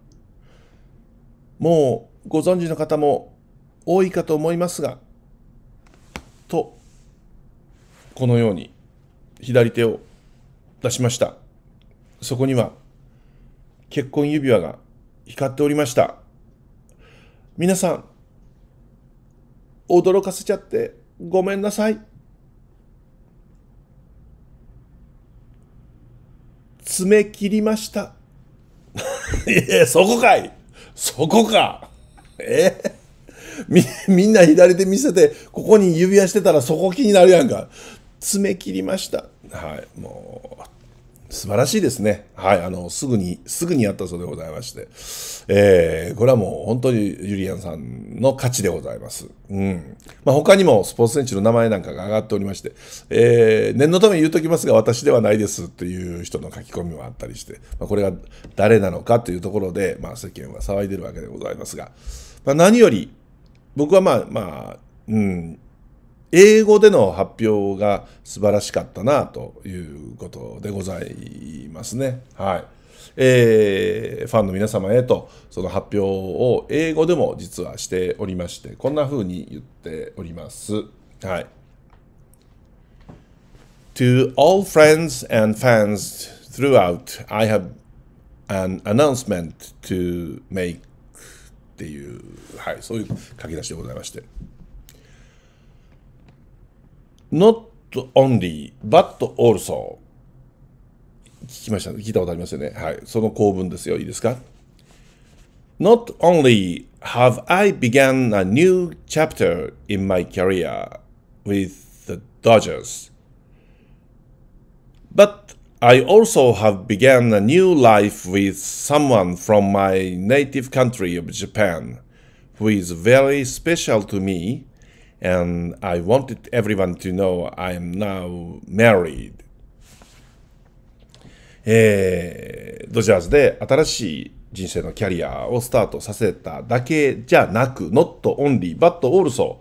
もうご存知の方も多いかと思いますが、と、このように左手を出しました。そこには結婚指輪が光っておりました。皆さん、驚かせちゃってごめんなさい。爪切りました。いやそこかいそこかえみ、みんな左手見せて、ここに指輪してたらそこ気になるやんか。爪切りました。はい、もう、素晴らしいですね。はい、あの、すぐに、すぐにやったそうでございまして。えー、これはもう本当にゆりやんさんの価値でございます。うん。まあ、他にもスポーツ選手の名前なんかが上がっておりまして、えー、念のため言うときますが、私ではないですという人の書き込みもあったりして、まあ、これが誰なのかというところで、まあ、世間は騒いでるわけでございますが、まあ、何より、僕はまあ、まあ、うん、英語での発表が素晴らしかったなということでございますね。はい。えー、ファンの皆様へとその発表を英語でも実はしておりまして、こんな風に言っております。はい。To all friends and fans throughout, I have an announcement to make っていう、はい、そういう書き出しでございまして。not only, but also 聞きました、聞いたことありますよね。はい。その構文ですよ。いいですか ?Not only have I began a new chapter in my career with the Dodgers, but I also have began a new life with someone from my native country of Japan who is very special to me and I wanted everyone to know I am now married. えー、ドジャースで新しい人生のキャリアをスタートさせただけじゃなく、not only, but also、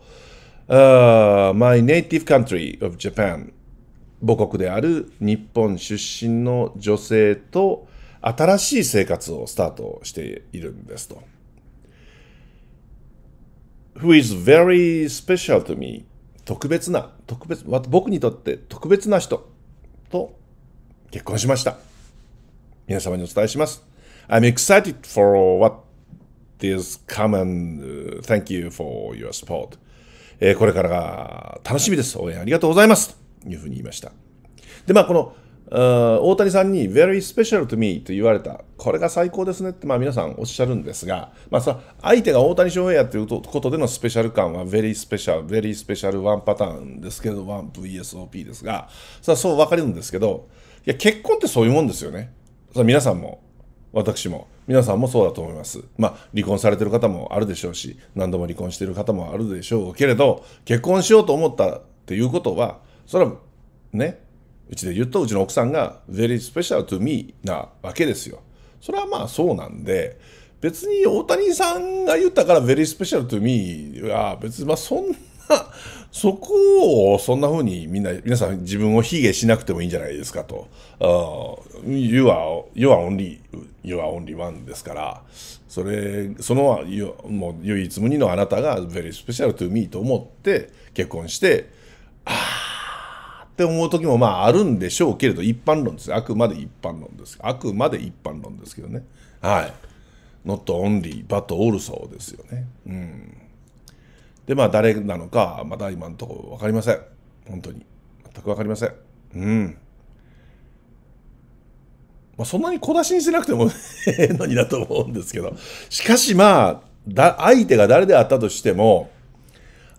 uh, my native country of Japan 母国である日本出身の女性と新しい生活をスタートしているんですと。who is very special to me 特別な特別僕にとって特別な人と結婚しました皆様にお伝えします I'm excited for what is c o m i n g thank you for your support、これからが楽しみです応援ありがとうございますというふうに言いましたでまあこの大谷さんに very special to me と言われた、これが最高ですねって、まあ、皆さんおっしゃるんですが、まあ、さ相手が大谷翔平やっていうことでのスペシャル感は very special、very special ワンパターンですけど、ワン VSOP ですが、さそう分かるんですけど、いや結婚ってそういうもんですよね。さ皆さんも、私も、皆さんもそうだと思います。まあ、離婚されてる方もあるでしょうし、何度も離婚してる方もあるでしょうけれど、結婚しようと思ったっていうことは、それはね、うちで言うと、うちの奥さんが very special to me なわけですよ。それはまあそうなんで、別に大谷さんが言ったから very special to me は別にまあそんな、そこをそんな風にみんな、皆さん自分を卑下しなくてもいいんじゃないですかと。Uh, you are, you are only, you are only one ですから、それ、その、もう唯一無二のあなたが very special to me と思って結婚して、ああ、って思う時もまああるんでしょうけれど、一般論です。あくまで一般論です。あくまで一般論ですけどね。はい。not only, but also ですよね。うん。で、まあ誰なのか、まだ今のところ分かりません。本当に。全く分かりません。うん。まあ、そんなに小出しにしなくてもええのにだと思うんですけど。しかしまあ、だ相手が誰であったとしても、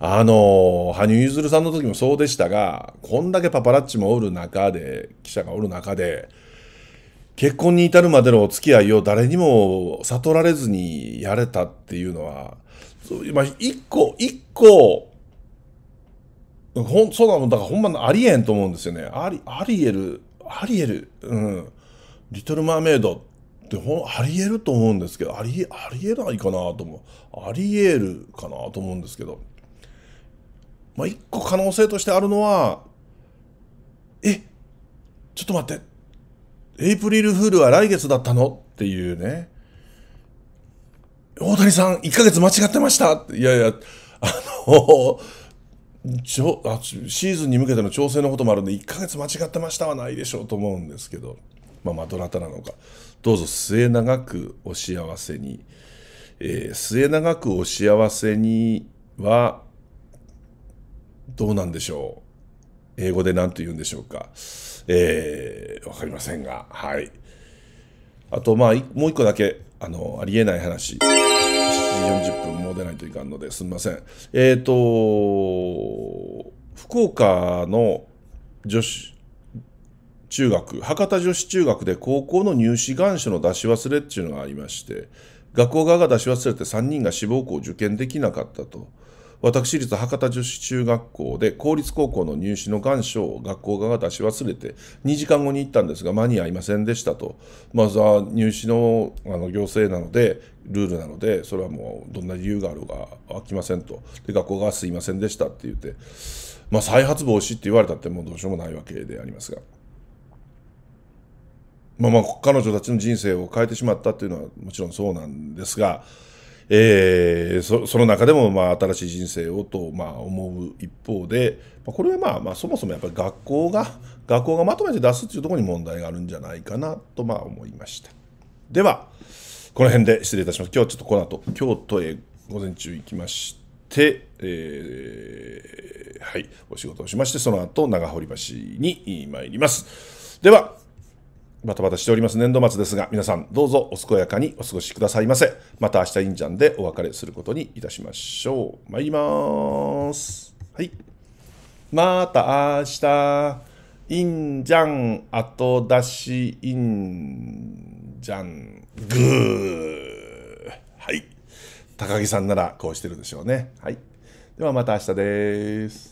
あの、羽生結弦さんの時もそうでしたが、こんだけパパラッチもおる中で、記者がおる中で、結婚に至るまでのお付き合いを誰にも悟られずにやれたっていうのは、今、一個、一個、ほん、そうなの、だからほんまありえんと思うんですよね。あり、ありえる、ありえる、うん。リトル・マーメイドってほん、ありえると思うんですけど、あり、ありえないかなと思う。ありえるかなと思うんですけど。まあ、一個可能性としてあるのは、え、ちょっと待って、エイプリルフールは来月だったのっていうね。大谷さん、1ヶ月間違ってましたいやいや、あの、ちょシーズンに向けての調整のこともあるんで、1ヶ月間違ってましたはないでしょうと思うんですけど、まあ、まあ、どなたなのか。どうぞ末永くお幸せに。えー、末永くお幸せには、どうなんでしょう。英語で何と言うんでしょうか。えー、わかりませんが、はい。あと、まあ、もう一個だけ、あの、ありえない話。7時40分もう出ないといかんのですみません。えっ、ー、と、福岡の女子、中学、博多女子中学で高校の入試願書の出し忘れっていうのがありまして、学校側が出し忘れて3人が志望校を受験できなかったと。私立博多女子中学校で公立高校の入試の願書を学校側が出し忘れて2時間後に行ったんですが間に合いませんでしたとまずは入試のあの行政なのでルールなのでそれはもうどんな理由があるかが飽きませんとで学校がすいませんでしたって言って、まあ、再発防止って言われたってもうどうしようもないわけでありますが。まあ、まあ彼女たちの人生を変えてしまったっていうのはもちろんそうなんですがえー、そその中でも、まあ、新しい人生をと、まあ、思う一方で、まあ、これは、まあまあ、そもそもやっぱり学校が学校がまとめて出すっていうところに問題があるんじゃないかなと、まあ、思いましたではこの辺で失礼いたします今日はちょっとこの後京都へ午前中行きまして、えー、はいお仕事をしましてその後長堀橋に参りますではバタバタしております年度末ですが、皆さんどうぞお健やかにお過ごしくださいませ。また明日インジャンでお別れすることにいたしましょう。参ります。はい。また明日、インジャン後出しインジャングー。はい。高木さんならこうしてるでしょうね。はい。ではまた明日です。